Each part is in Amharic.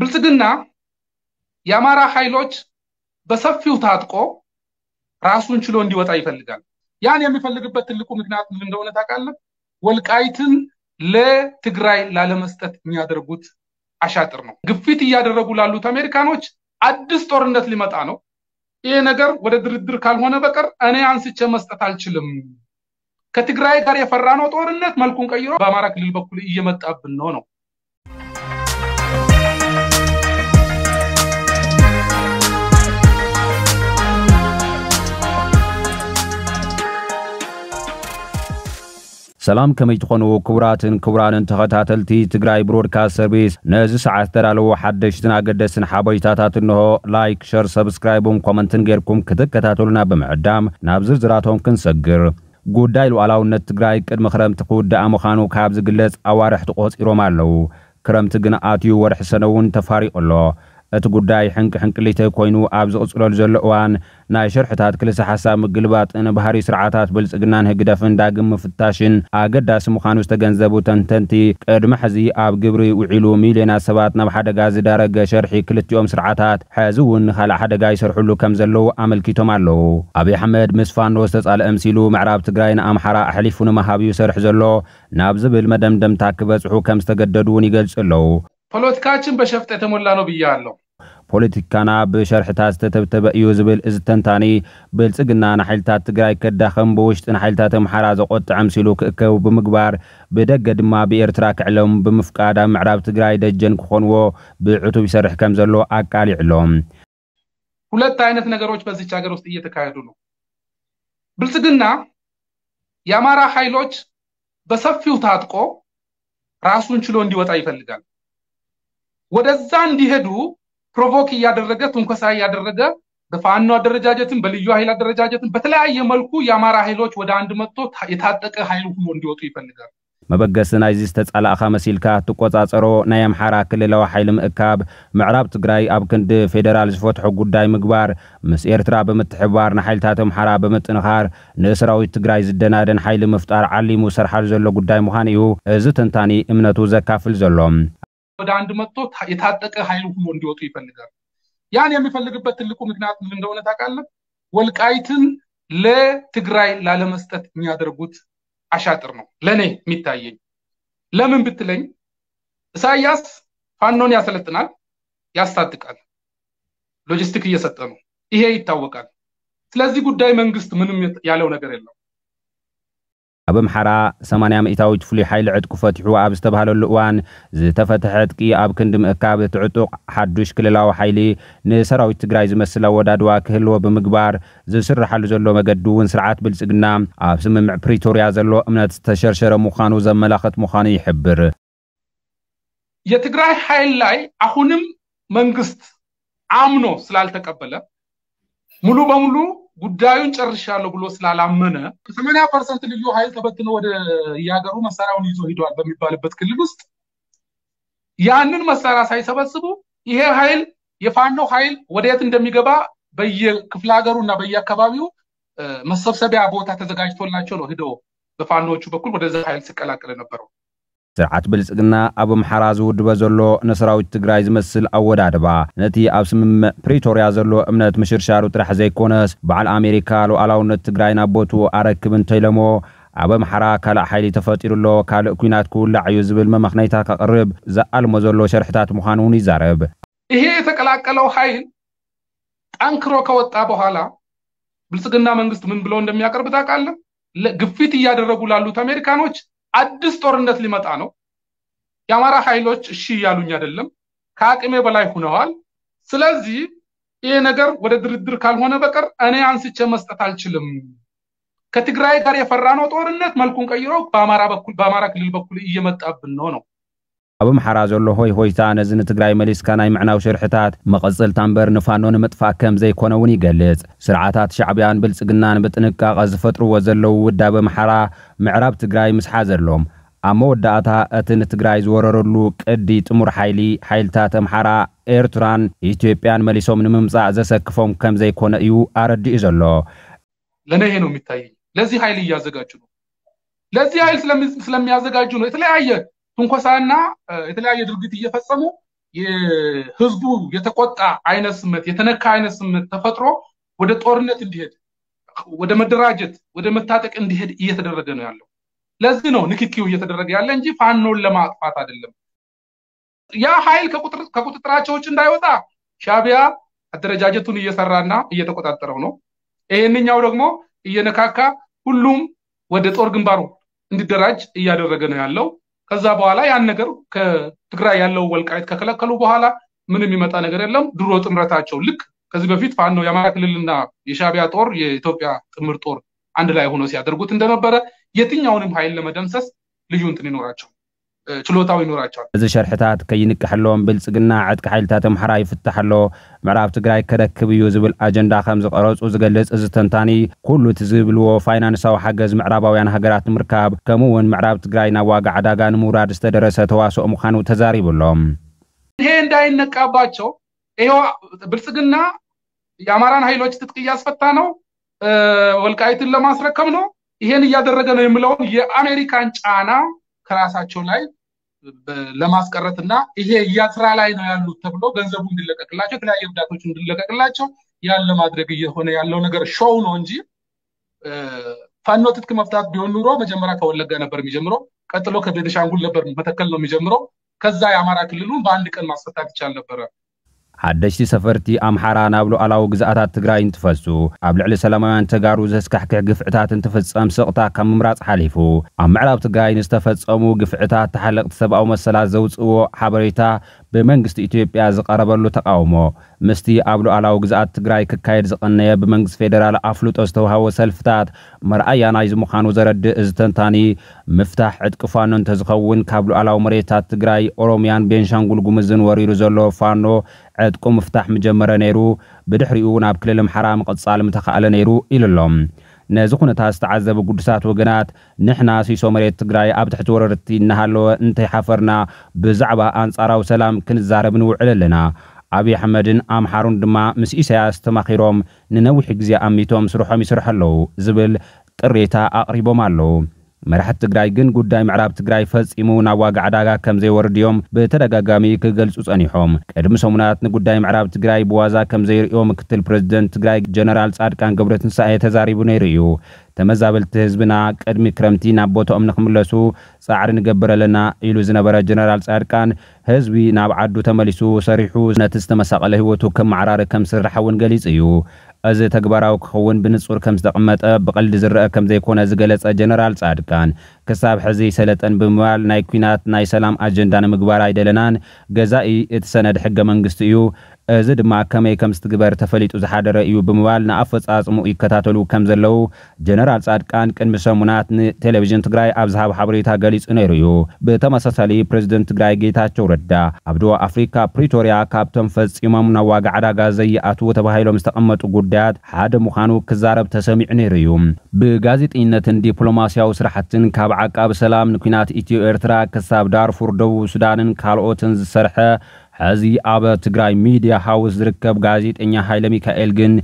ብልጽግና የአማራ ኃይሎች በሰፊው ታጥቆ ራሱን ችሎ እንዲወጣ ይፈልጋል። ያን የሚፈልግበት ትልቁ ምክንያት ምን እንደሆነ ታውቃለህ? ወልቃይትን ለትግራይ ላለመስጠት የሚያደርጉት አሻጥር ነው። ግፊት እያደረጉ ላሉት አሜሪካኖች አዲስ ጦርነት ሊመጣ ነው። ይሄ ነገር ወደ ድርድር ካልሆነ በቀር እኔ አንስቼ መስጠት አልችልም። ከትግራይ ጋር የፈራነው ጦርነት መልኩን ቀይሮ በአማራ ክልል በኩል እየመጣብን ነው ነው سلام كمي تخونو كوراتن كورانن تخطاتلتي تقراي برودكاست سيرفيس نزي ساعات ترالو حدشتنا قدسن حبايتاتاتنه لايك شير سبسكرايبون كومنتن غيركم كتكتاتلنا بمعدام نابزر زراتهم كنسجر ጉዳይ ሉዓላውነት ትግራይ ቅድሚ ክረምቲ ክውዳእ ምዃኑ كابز قلس اوارح تقوص ايرو مالو كرم ኣትዩ آتيو ورح سنوون تفاري الله اتقداي حنك حنك اللي تكوينو ابز اصلال زلقوان ناي شرحتات كل سحاسا مقلبات ان بحري سرعاتات بلس اقنان هكدا فنداق مفتاشن اقدا سمخانو استقنزبو تنتنتي قد محزي اب قبري وعلو ميلينا سبات نب حدقا زدارق شرحي كل يوم سرعاتات حازوون خال حدقا يسرحلو كمزلو عمل كيتو مالو ابي حمد مسفان روستس على امسيلو معراب تقراين امحرا احليفون مهابيو سرح زلو نابزب مدام دم تاكبس حو كمستقددوني قلس اللو فلوت كاتشن بشفت اتمولانو بيانو ፖለቲካና ብሸርሕታት ዝተተብተበ እዩ ዝብል እዚ ተንታኒ ብልፅግና ንሓይልታት ትግራይ ከዳኸም ብውሽጢ ንሓይልታት ኣምሓራ ዘቆጥዕም ሲሉ ክእከቡ ብምግባር ብደገ ድማ ብኤርትራ ክዕሎም ብምፍቃድ ኣብ ምዕራብ ትግራይ ደጀን ክኾንዎ ብዕቱብ ይሰርሕ ከም ዘሎ ኣቃሊዕሎም ሁለት ዓይነት ነገሮች በዚች ሀገር ውስጥ እየተካሄዱ ነው። ብልጽግና የአማራ ኃይሎች በሰፊው ታጥቆ ራሱን ችሎ እንዲወጣ ይፈልጋል። ወደዛ እንዲሄዱ ፕሮቮክ እያደረገ ትንኮሳ እያደረገ በፋኖ አደረጃጀትን በልዩ ኃይል አደረጃጀትን በተለያየ መልኩ የአማራ ኃይሎች ወደ አንድ መጥቶ የታጠቀ ኃይል ሁሉ እንዲወጡ ይፈልጋል። መበገስ ናይ ዚ ዝተጻላእኻ መሲልካ እትቆጻጸሮ ናይ ኣምሓራ ክልላዊ ሓይሊ ምእካብ ምዕራብ ትግራይ ኣብ ክንዲ ፌደራል ዝፈትሖ ጉዳይ ምግባር ምስ ኤርትራ ብምትሕባር ንሓይልታት ኣምሓራ ብምጥንኻር ንእስራዊት ትግራይ ዝደናደን ሓይሊ ምፍጣር ዓሊሙ ዝሰርሓሉ ዘሎ ጉዳይ ምዃን እዩ እዚ ትንታኒ እምነቱ ዘካፍል ዘሎ ወደ አንድ መጥቶ የታጠቀ ኃይል ሁሎ እንዲወጡ ይፈልጋል። ያን የሚፈልግበት ትልቁ ምክንያት ምን እንደሆነ ታውቃለህ? ወልቃይትን ለትግራይ ላለመስጠት የሚያደርጉት አሻጥር ነው ለእኔ የሚታየኝ። ለምን ብትለኝ ኢሳያስ ፋኖን ያሰለጥናል፣ ያስታጥቃል፣ ሎጂስቲክ እየሰጠ ነው። ይሄ ይታወቃል። ስለዚህ ጉዳይ መንግስት ምንም ያለው ነገር የለም። ኣብ ኣምሓራ 80 ሚእታዊ ፍሉይ ሓይሊ ዕጥቂ ፈቲሑ ኣብ ዝተባሃለሉ እዋን ዝተፈትሐ ዕጥቂ ኣብ ክንዲ ምእካብ እቲ ዕጡቕ ሓዱሽ ክልላዊ ሓይሊ ንሰራዊት ትግራይ ዝመስል ኣወዳድዋ ክህልዎ ብምግባር ዝስርሓሉ ዘሎ መገዲ እውን ስርዓት ብልፅግና ኣብ ስምምዕ ፕሪቶርያ ዘሎ እምነት ዝተሸርሸረ ምዃኑ ዘመላኽት ምዃኑ ይሕብር የትግራይ ሓይል ላይ ኣኹንም መንግስት ኣምኖ ስላልተቀበለ ሙሉ በሙሉ ጉዳዩን ጨርሻለሁ ብሎ ስላላመነ ከሰማኒያ ፐርሰንት ልዩ ኃይል ተበትኖ ወደ እያገሩ መሳሪያውን ይዞ ሂደዋል በሚባልበት ክልል ውስጥ ያንን መሳሪያ ሳይሰበስቡ ይሄ ኃይል የፋኖ ኃይል ወደየት እንደሚገባ በየክፍለ ሀገሩ እና በየአካባቢው መሰብሰቢያ ቦታ ተዘጋጅቶላቸው ነው ሂደው በፋኖዎቹ በኩል ወደዚ ኃይል ሲቀላቀል ነበረው። ስርዓት ብልጽግና ኣብ ኣምሓራ ዝውድበ ዘሎ ንሰራዊት ትግራይ ዝመስል ኣወዳድባ ነቲ ኣብ ስምምዕ ፕሪቶርያ ዘሎ እምነት ምሽርሻሩ ጥራሕ ዘይኮነስ በዓል ኣሜሪካ ሉኣላውነት ትግራይ ናብ ቦቱ ኣረክብ እንተይለሞ ኣብ ኣምሓራ ካልእ ሓይሊ ተፈጢሩሎ ካልእ ኩናት ክውላዕ እዩ ዝብል መመኽነይታ ከቕርብ ዘኣልሞ ዘሎ ሸርሕታት ምዃኑ እውን ይዛረብ ይሄ የተቀላቀለው ሓይል ጣንክሮ ከወጣ በኋላ ብልጽግና መንግስት ምን ብሎ እንደሚያቀርብ ታውቃለህ? ግፊት እያደረጉ ላሉት አሜሪካኖች አዲስ ጦርነት ሊመጣ ነው። የአማራ ኃይሎች እሺ እያሉኝ አይደለም፣ ከአቅሜ በላይ ሁነዋል። ስለዚህ ይሄ ነገር ወደ ድርድር ካልሆነ በቀር እኔ አንስቼ መስጠት አልችልም። ከትግራይ ጋር የፈራነው ጦርነት መልኩን ቀይሮ በአማራ በኩል በአማራ ክልል በኩል እየመጣብን ነው ነው أبو محراز الله هوي هوي تان زن تقرأي مليس كان أي معناو شرحتات مقصل تنبر نفانون مطفا كم زي كونوني قلت سرعاتات شعبيان بلس بلسقنان بتنكا غزفتر وزلو ودا أبو محرا معراب تقرأي مسحازر لهم أما أتا أتن تقرأي زورر زوررلو كدي تمر حيلي حيلتات أمحرا إيرتران إثيوبيان مليسوم نممزع كفوم كم زي كون أيو أردي إزلو لنا هنا متاي لذي حيلي يازقاجنو لذي حيل سلم سلم يازقاجنو إتلاعيه ትንኮሳና የተለያየ ድርጊት እየፈጸሙ ህዝቡ የተቆጣ አይነት ስመት የተነካ አይነት ስመት ተፈጥሮ ወደ ጦርነት እንዲሄድ ወደ መደራጀት ወደ መታጠቅ እንዲሄድ እየተደረገ ነው ያለው። ለዚህ ነው ንክኪው እየተደረገ ያለ እንጂ ፋኖን ለማጥፋት አይደለም። ያ ኃይል ከቁጥጥራቸው ውጭ እንዳይወጣ ሻቢያ አደረጃጀቱን እየሰራና እየተቆጣጠረው ነው። ይህንኛው ደግሞ እየነካካ ሁሉም ወደ ጦር ግንባሩ እንዲደራጅ እያደረገ ነው ያለው። ከዛ በኋላ ያን ነገር ከትግራይ ያለው ወልቃይት ከከለከሉ በኋላ ምን የሚመጣ ነገር የለም። ድሮ ጥምረታቸው ልክ ከዚህ በፊት ፋኖ የአማራ ክልልና የሻቢያ ጦር የኢትዮጵያ ጥምር ጦር አንድ ላይ ሆኖ ሲያደርጉት እንደነበረ የትኛውንም ኃይል ለመደምሰስ ልዩ እንትን ይኖራቸው ችሎታዊ ይኖራቸዋል እዚ ሸርሕታት ከይንቃሐለዎም ብልፅግና ዕጥቂ ሓይልታት ኣምሓራ ይፍታሕ ኣሎ ምዕራብ ትግራይ ከረክብ እዩ ዝብል ኣጀንዳ ከም ዝቐረፁ ዝገልጽ እዚ ተንታኒ ኩሉ እቲ ዝብልዎ ፋይናንሳዊ ሓገዝ ምዕራባውያን ሃገራት ንምርካብ ከምኡ እውን ምዕራብ ትግራይ ናብ ዋጋ ዕዳጋ ንምውራድ ዝተደረሰ ተዋስኦ ምዃኑ ተዛሪቡሎም ይሄ እንዳይነቃባቸው ይሄው ብልፅግና የአማራን ሃይሎች ትጥቅ እያስፈታ ነው፣ ወልቃይትን ለማስረከብ ነው፣ ይሄን እያደረገ ነው የምለውን የአሜሪካን ጫና ከራሳቸው ላይ ለማስቀረት እና ይሄ እያስራ ላይ ነው ያሉት ተብሎ ገንዘቡ እንዲለቀቅላቸው የተለያዩ እርዳታዎች እንዲለቀቅላቸው ያን ለማድረግ እየሆነ ያለው ነገር ሾው ነው እንጂ ፋኖ ትጥቅ መፍታት ቢሆን ኑሮ መጀመሪያ ከወለጋ ነበር የሚጀምረው። ቀጥሎ ከቤተሻንጉል ነበር መተከል ነው የሚጀምረው። ከዛ የአማራ ክልሉን በአንድ ቀን ማስፈታት ይቻል ነበረ። ሓደሽቲ ሰፈርቲ ኣምሓራ ናብ ሉዓላዊ ግዛኣታት ትግራይ እንትፈሱ ኣብ ልዕሊ ሰላማውያን ተጋሩ ዘስካሕክሕ ግፍዕታት እንትፍጸም ስቕታ ካብ ምምራፅ ሓሊፉ ኣብ ምዕራብ ትግራይ ንዝተፈጸሙ ግፍዕታት ተሓለቕቲ ሰብኣዊ መሰላት ዘውፅዎ ሓበሬታ ብመንግስቲ ኢትዮጵያ ዝቐረበሉ ተቃውሞ ምስቲ ኣብ ሉዓላዊ ግዝኣት ትግራይ ክካየድ ዝቐነየ ብመንግስቲ ፌደራል ኣፍልጦ ዝተዋህቦ ሰልፍታት መርኣያ ናይ ዝምዃኑ ዘረድእ ዝተንታኒ ምፍታሕ ዕጥቂ ፋኖ እንተዝኸውን ካብ ሉዓላዊ መሬታት ትግራይ ኦሮምያን ቤንሻንጉል ጉምዝን ወሪሩ ዘሎ ፋኖ ዕጥቁ ምፍታሕ ምጀመረ ነይሩ ብድሕሪኡ ናብ ክልል ኣምሓራ ምቕጻል ምተኻእለ ነይሩ ኢሉ ኣሎም ነዚ ኩነታት ዝተዓዘቡ ጉዱሳት ወገናት ንሕና ሲሶ መሬት ትግራይ ኣብ ትሕቲ ወረርቲ እናሃለወ እንተይሓፈርና ብዛዕባ ኣንጻራዊ ሰላም ክንዛረብ ንውዕል ኣለና ኣብዪ ኣሕመድን ኣምሓሩን ድማ ምስ ኢሳያስ ተማኺሮም ንነዊሕ ግዜ ኣሚቶም ስርሖም ይስርሐ ኣለዉ ዝብል ጥሬታ ኣቕሪቦም ኣለዉ መራሕቲ ትግራይ ግን ጉዳይ ምዕራብ ትግራይ ፈጺሙ ናብ ዋግዕ ዕዳጋ ከም ዘይወርድዮም ብተደጋጋሚ ክገልጹ ጸኒሖም ቅድሚ ሰሙናት ንጉዳይ ምዕራብ ትግራይ ብዋዛ ከም ዘይርእዮ ምክትል ፕረዚደንት ትግራይ ጀነራል ጻድቃን ገብረ ትንሳኤ ተዛሪቡ ነይሩ እዩ ተመዛበልቲ ህዝብና ቅድሚ ክረምቲ ናብ ቦታኦም ንክምለሱ ጻዕሪ ንገብር ኣለና ኢሉ ዝነበረ ጀነራል ጻድቃን ህዝቢ ናብ ዓዱ ተመሊሱ ሰሪሑ ነቲ ዝተመሳቐለ ህይወቱ ከም ከመዓራሪ ከም ስራሕ እውን ገሊጹ እዩ እዚ ተግባራዊ ክኸውን ብንጹር ከም ዝተቐመጠ ብቐልዲ ዝረአ ከም ዘይኮነ ዝገለጸ ጀነራል ጻድቃን ክሳብ ሕዚ ሰለጠን ብምባል ናይ ኩናት ናይ ሰላም ኣጀንዳ ንምግባር ኣይደለናን ገዛኢ እቲ ሰነድ ሕገ መንግስቲ እዩ እዚ ድማ ከመይ ከም ዝትግበር ተፈሊጡ ዝሓደረ እዩ ብምባል ንኣፈፃፅሙ ይከታተሉ ከም ዘለው ጀነራል ጻድቃን ቅድሚ ሰሙናት ንቴሌቭዥን ትግራይ ኣብ ዝሃብ ሓበሬታ ገሊጹ ነይሩ እዩ ብተመሳሳሊ ፕሬዚደንት ትግራይ ጌታቸው ረዳ ኣብ ደቡብ ኣፍሪካ ፕሪቶርያ ካብቶም ፈፂሞም ናዋግዕ ዕዳጋ ዘይኣትዉ ተባሂሎም ዝተቐመጡ ጉዳያት ሓደ ምዃኑ ክዛረብ ተሰሚዑ ነይሩ እዩ ብጋዜጠኝነትን ዲፕሎማስያዊ ስራሕትን ካብ ዓቃብ ሰላም ንኩናት ኢትዮ ኤርትራ ክሳብ ዳርፉር ደቡብ ሱዳንን ካልኦትን ዝሰርሐ ሕዚ ኣብ ትግራይ ሚድያ ሃውስ ዝርከብ ጋዜጠኛ ሃይለ ሚካኤል ግን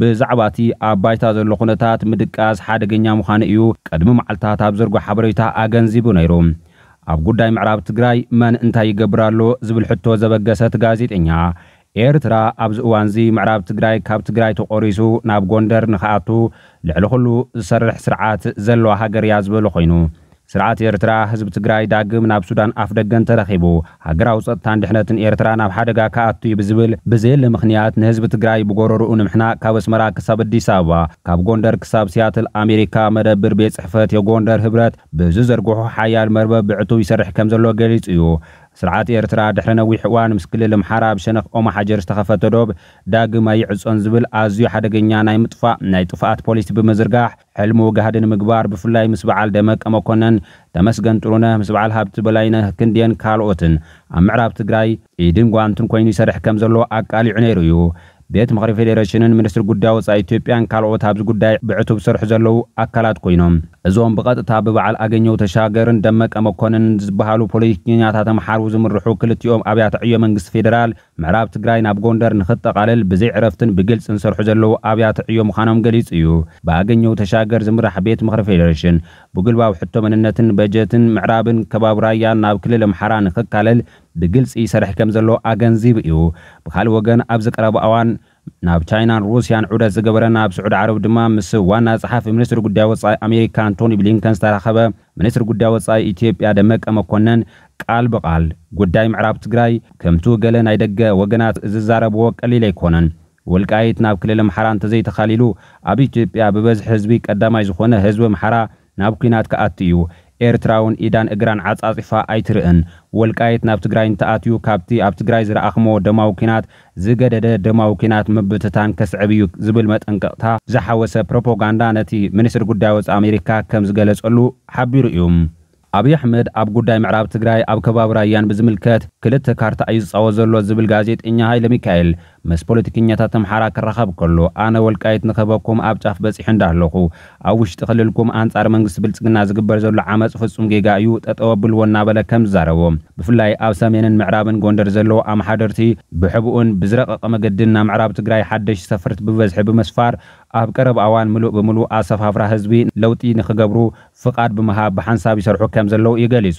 ብዛዕባ እቲ ኣብ ባይታ ዘሎ ኩነታት ምድቃስ ሓደገኛ ምዃኑ እዩ ቅድሚ መዓልትታት ኣብ ዘርጎ ሓበሬታ ኣገንዚቡ ነይሩ ኣብ ጉዳይ ምዕራብ ትግራይ መን እንታይ ይገብር ዝብል ሕቶ ዘበገሰት ጋዜጠኛ ኤርትራ ኣብዚ እዋን እዚ ምዕራብ ትግራይ ካብ ትግራይ ተቆሪሱ ናብ ጎንደር ንኽኣቱ ልዕሊ ኩሉ ዝሰርሕ ስርዓት ዘለዋ ሃገር እያ ዝበሎ ኮይኑ ስርዓት ኤርትራ ህዝቢ ትግራይ ዳግም ናብ ሱዳን ኣፍ ደገን ተረኺቡ ሃገራዊ ፀጥታን ድሕነትን ኤርትራ ናብ ሓደጋ ከኣቱ ብዝብል ብዘየለ ምኽንያት ንህዝቢ ትግራይ ብጎረርኡ ንምሕና ካብ ኣስመራ ክሳብ ኣዲስ ኣበባ ካብ ጎንደር ክሳብ ስያትል ኣሜሪካ መደብር ቤት ፅሕፈት የጎንደር ህብረት ብዝዘርግሑ ሓያል መርበብ ብዕቱ ይሰርሕ ከም ዘሎ ገሊጹ እዩ ስርዓት ኤርትራ ድሕሪ ነዊሕ እዋን ምስ ክልል ኣምሓራ ብሸነኽ ኦማ ሓጀር ዝተኸፈተ ዶብ ዳግም ኣይዕፆን ዝብል ኣዝዩ ሓደገኛ ናይ ምጥፋእ ናይ ጥፋኣት ፖሊስ ብምዝርጋሕ ሕልሚ ወጋህዲ ንምግባር ብፍላይ ምስ በዓል ደመቀ መኮነን ተመስገን ጥሩነህ ምስ በዓል ሃብቲ በላይነህ ክንድየን ካልኦትን ኣብ ምዕራብ ትግራይ ኢድን ጓንትን ኮይኑ ይሰርሕ ከም ዘሎ ኣቃሊዑ ነይሩ እዩ ቤት ምክሪ ፌደሬሽንን ሚኒስትሪ ጉዳይ ወፃኢ ኢትዮጵያን ካልኦት ኣብዚ ጉዳይ ብዕቱብ ስርሑ ዘለዉ ኣካላት ኮይኖም እዞም ብቐጥታ ብበዓል ኣገኘው ተሻገርን ደመቀ መኮንን ዝበሃሉ ፖለቲከኛታት ኣምሓሩ ዝምርሑ ክልቲኦም ኣብያተ ዕዮ መንግስቲ ፌደራል ምዕራብ ትግራይ ናብ ጎንደር ንኽጠቓልል ብዘይ ዕረፍትን ብግልፅን ሰርሑ ዘለዉ ኣብያተ ዕዮ ምዃኖም ገሊጹ እዩ ብኣገኘው ተሻገር ዝምራሕ ቤት ምክሪ ፌደሬሽን ብግልባብ ሕቶ መንነትን በጀትን ምዕራብን ከባቢ ራያ ናብ ክልል ኣምሓራ ንኽካለል ብግልፂ ይሰርሕ ከም ዘሎ ኣገንዚብ እዩ ብካልእ ወገን ኣብዚ ቀረባ እዋን ናብ ቻይናን ሩስያን ዑደት ዝገበረ ናብ ስዑድ ዓረብ ድማ ምስ ዋና ፀሓፊ ሚኒስትሪ ጉዳይ ወፃኢ ኣሜሪካ አንቶኒ ብሊንከን ዝተራኸበ ሚኒስትሪ ጉዳይ ወፃኢ ኢትዮጵያ ደመቀ መኮነን ቃል ብቓል ጉዳይ ምዕራብ ትግራይ ከምቲ ገለ ናይ ደገ ወገናት ዝዛረብዎ ቀሊል ኣይኮነን ወልቃይት ናብ ክልል ኣምሓራ እንተዘይተኻሊሉ ኣብ ኢትዮጵያ ብበዝሒ ህዝቢ ቀዳማይ ዝኾነ ህዝቢ ኣምሓራ ናብ ኩናት ከኣቲ እዩ ኤርትራ እውን ኢዳን እግራን ዓጻጺፋ ኣይትርእን ወልቃየት ናብ ትግራይ እንተኣትዩ ካብቲ ኣብ ትግራይ ዝረኣኽሞ ደማዊ ኩናት ዝገደደ ደማዊ ኩናት ምብትታን ከስዕብ እዩ ዝብል መጠንቀቕታ ዝሓወሰ ፕሮፓጋንዳ ነቲ ሚኒስትሪ ጉዳይ ወፅ ኣሜሪካ ከም ዝገለጸሉ ሓቢሩ እዩ ኣብዪ ኣሕመድ ኣብ ጉዳይ ምዕራብ ትግራይ ኣብ ከባቢ ራያን ብዝምልከት ክልተ ካርታ እዩ ዝፃወ ዘሎ ዝብል ጋዜጠኛ ሃይለ ሚካኤል مس بوليتيكينياتات حراك كرخاب كلو أنا والكايت نخبكم أبتعف بس حين إحنا او وش تخللكم انت أنصار منجس بلتقنا زقبر زل عمس خصم جيجايو تتوبل والنابلة كم زارو بفلاي أو سامين معرابن غندر زلو أم حدرتي بحبون بزرق أم قدنا معراب تجراي حدش سفرت ببزح بمسفار ኣብ ቀረብ እዋን ምሉእ ብምሉእ ኣሰፋፍራ ህዝቢ ለውጢ ንክገብሩ ፍቓድ ብምሃብ ብሓንሳብ ይሰርሑ ከም كم زلو ገሊጹ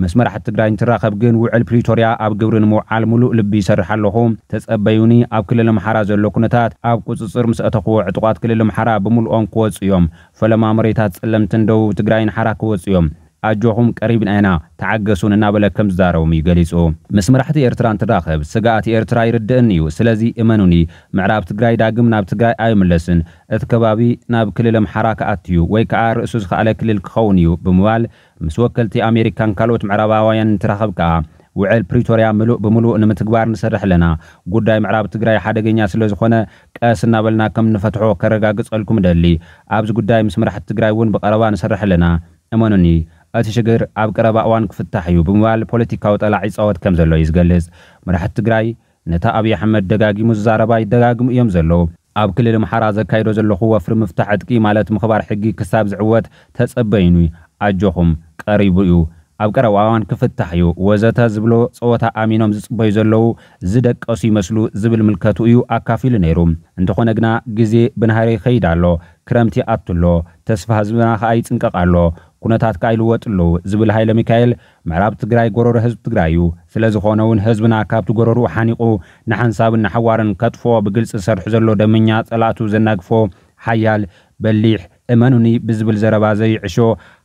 مسمر حتى قرأ انتراخب جن وعلى بريتوريا أب جورن مو على ملو لبي سر حلهم تسأب بيوني أب كل المحارز اللوكنتات أب قصص سر مسأتقوى عتقات كل المحارب ملو أن قوس يوم فلما مريتات سلم تندو تقرأ حرا قوس يوم أجوهم قريب أنا تعجسون النابلة كم زاروا ميجلسوا مسمرحت إيرتران تراخب سجات إيرترا يردني وسلازي إمنوني معراب تقرأي داقم ناب تقرأي أي ملسن أتكبابي ناب كل المحراك أتيو ويك ويكار أسوس على كل الكخونيو بموال مسوكلتي أمريكان كالوت معرابا وين تراخب كا وعل بريتوريا بملو إن متقبار نسرح لنا قداي معراب تقراي حدقين سلوز خونا كأس بلنا كم نفتحو كرقا قصقلكم دالي أبز قداي مسمرحة تقراي ون بقربان نسرح لنا أمانوني እቲ ሽግር ኣብ ቀረባ እዋን ክፍታሕ እዩ ብምባል ፖለቲካዊ ጠላዒ ፀወት ከም ዘሎ እዩ ዝገልጽ መራሕቲ ትግራይ ነታ ኣብዪ ኣሕመድ ደጋጊሙ ዝዛረባ ይደጋግሙ እዮም ዘለዉ ኣብ ክልል ምሓራ ዘካይዶ ዘለኹ ወፍሪ ምፍታሕ ዕጥቂ ማለት ምኽባር ሕጊ ክሳብ ዝዕወት ተጸበይኑ ኣጆኹም ቀሪቡ እዩ ኣብ ቀረባ እዋን ክፍታሕ እዩ ወዘተ ዝብሎ ፀወታ ኣሚኖም ዝፅበዩ ዘለዉ ዝደቀሱ ይመስሉ ዝብል ምልከቱ እዩ ኣካፊሉ ነይሩ እንተኾነ ግና ግዜ ብናሃሪ ኸይድ ኣሎ ክረምቲ ኣትሎ ተስፋ ህዝብና ከዓ ይፅንቀቕ ኣሎ ኩነታት ኩነታትካ ይልወጥሉ ዝብል ሃይለ ሚካኤል ምዕራብ ትግራይ ጎረሮ ህዝቢ ትግራይ እዩ ስለ ዝኾነ እውን ህዝብና ካብቲ ጎረሩ ሓኒቑ ንሓንሳብን ንሓዋርን ከጥፎ ብግልፂ ዝሰርሑ ዘሎ ደመኛ ጸላእቱ ዘናግፎ ሓያል በሊሕ እመኑኒ ብዝብል ዘረባ ዘይዕሾ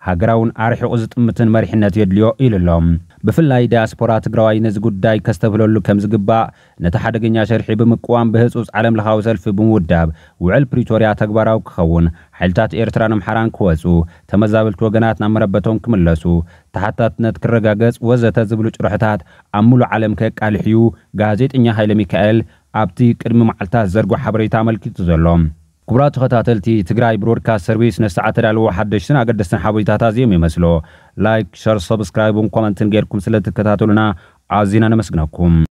ሃገራውን ኣርሒቑ ዝጥምትን መሪሕነት የድልዮ ኢሉ ኣሎም ብፍላይ ዲያስፖራ ትግራዋይ ነዚ ጉዳይ ከስተብለሉ ከም ዝግባእ ነቲ ሓደገኛ ሸርሒ ብምቅዋም ብህፁፅ ዓለም ለኻዊ ሰልፊ ብምውዳብ ውዕል ፕሪቶርያ ተግባራዊ ክኸውን ሓይልታት ኤርትራን ኣምሓራን ክወፁ ተመዛበልቲ ወገናት ናብ መረበቶም ክምለሱ ተሓታትነት ክረጋገጽ ወዘተ ዝብሉ ጭርሕታት ኣብ ሙሉእ ዓለም ከቃልሕዩ እዩ ጋዜጠኛ ሃይለ ሚካኤል ኣብቲ ቅድሚ መዓልታት ዘርጎ ሓበሬታ ኣመልኪቱ ዘሎ كبرى تخطاتلتي تقراي برودكاس سيرفيس نستعات دالو حدشتنا قد دستن حابيتات ازيوم يمسلو لايك شير سبسكرايب وكومنت غيركم سلتكتاتلونا عازينا نمسكنكم